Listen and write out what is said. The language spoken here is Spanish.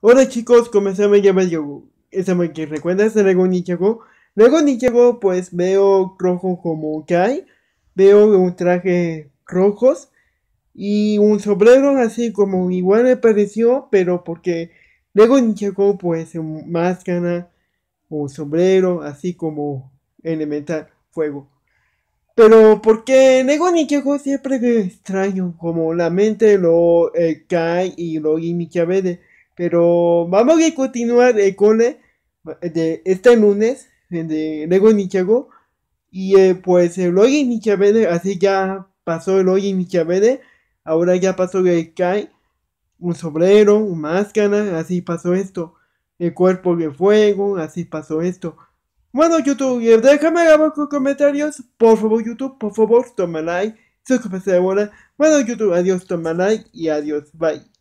Hola chicos, comenzamos a llamo Yogo. Estamos aquí, ¿recuerdas de Lego Ninjago. Ninja Ninjago, pues veo rojo como Kai. Veo un traje rojos. Y un sombrero así como igual me pareció, pero porque Lego Ninjago, pues máscara un sombrero, así como elemental fuego. Pero porque Nego Nichego siempre es extraño, como la mente lo Kai eh, cae y lo Mikia de pero vamos a continuar con de este lunes de Lego Nichago. Y eh, pues el Login Nichabene, así ya pasó el Login Nichabene. Ahora ya pasó el Kai, un sombrero, un máscara, así pasó esto. El cuerpo de fuego, así pasó esto. Bueno, YouTube, eh, déjame abajo comentarios. Por favor, YouTube, por favor, toma like. Suscríbete ahora. Bueno, YouTube, adiós, toma like y adiós, bye.